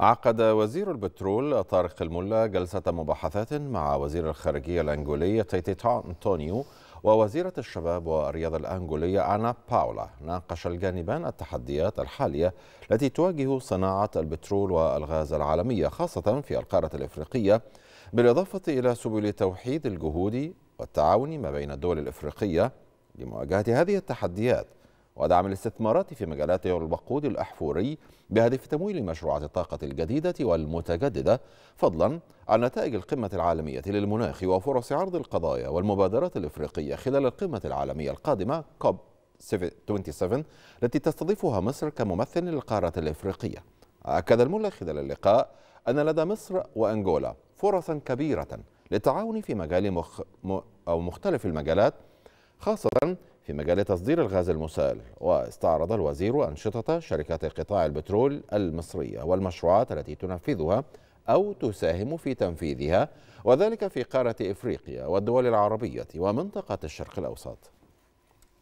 عقد وزير البترول طارق الملا جلسة مباحثات مع وزير الخارجية الأنجولية تيتي أنطونيو ووزيرة الشباب والرياضة الأنجولية أنا باولا ناقش الجانبان التحديات الحالية التي تواجه صناعة البترول والغاز العالمية خاصة في القارة الإفريقية بالإضافة إلى سبل توحيد الجهود والتعاون ما بين الدول الإفريقية لمواجهة هذه التحديات ودعم الاستثمارات في مجالات الوقود الأحفوري بهدف تمويل مشروعات الطاقة الجديدة والمتجددة فضلا عن نتائج القمة العالمية للمناخ وفرص عرض القضايا والمبادرات الإفريقية خلال القمة العالمية القادمة كوب 27 التي تستضيفها مصر كممثل للقارة الإفريقية أكد الملا خلال اللقاء أن لدى مصر وأنغولا فرصا كبيرة للتعاون في مجال مخ... م... أو مختلف المجالات خاصة في مجال تصدير الغاز المسال واستعرض الوزير أنشطة شركات قطاع البترول المصرية والمشروعات التي تنفذها أو تساهم في تنفيذها وذلك في قارة إفريقيا والدول العربية ومنطقة الشرق الأوسط